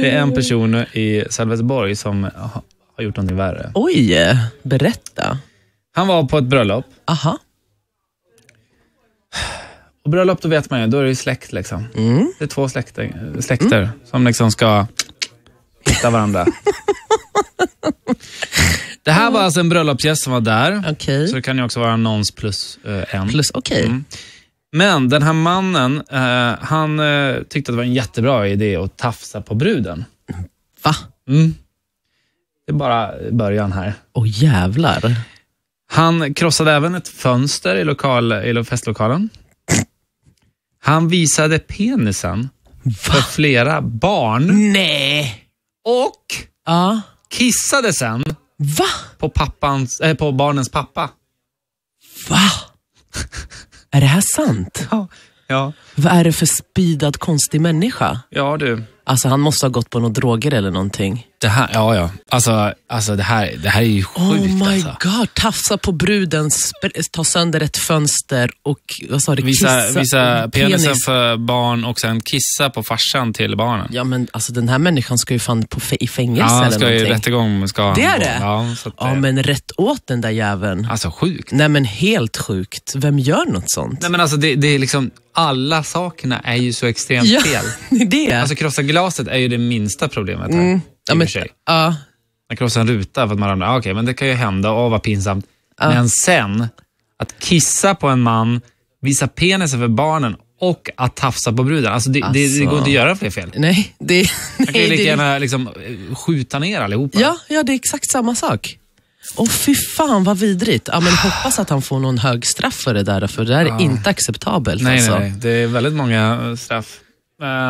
Det är en person i Sölvesborg som har gjort någonting värre. Oj, berätta. Han var på ett bröllop. Aha. Och bröllop, då vet man ju, då är det ju släkt. Liksom. Mm. Det är två släkter, släkter mm. som liksom ska hitta varandra. det här var alltså en bröllopsgäst som var där. Okay. Så det kan ju också vara någons plus eh, en. Plus, okay. Mm. Men den här mannen, eh, han eh, tyckte att det var en jättebra idé att tafsa på bruden. Va? Mm. Det är bara början här. Åh oh, jävlar. Han krossade även ett fönster i, lokal, i festlokalen. Han visade penisen Va? för flera barn. Nej! Och ja. kissade sen Va? På, pappans, äh, på barnens pappa. Va? Är det här sant? Ja. ja. Vad är det för spidad konstig människa? Ja du, Alltså han måste ha gått på några droger eller någonting. Det här, ja, ja. Alltså, alltså det, här, det här är ju oh sjukt. Oh my alltså. god, tafsa på bruden, ta sönder ett fönster och vad sa du? Visa, kissa, visa penisen penis. för barn och sen kissa på farsan till barnen. Ja men alltså den här människan ska ju fan på i fängelse ja, eller någonting. Ja, ska ju rättegång. Ska det är det? Ja, det... ja, men rätt åt den där jäveln. Alltså sjukt. Nej men helt sjukt. Vem gör något sånt? Nej men alltså det, det är liksom, alla sakerna är ju så extremt ja, fel. det är det. Alltså krossa glaset är ju det minsta problemet här. Mm. Ja, men, ja. Man krossar en ruta för att man ramlar. Okej, okay, men det kan ju hända. Åh, oh, vad pinsamt. Ja. Men sen, att kissa på en man, visa penisen för barnen och att tafsa på bruden. Alltså det, alltså... det, det går inte alltså. att göra fler fel. Nej, det... Man kan ju lika gärna liksom, skjuta ner allihopa. Ja, ja, det är exakt samma sak. Åh fy fan vad vidrigt. Ja, men hoppas att han får någon hög straff för det där, för det där är ja. inte acceptabelt. Nej, alltså. nej, det är väldigt många eh, straff. Eh,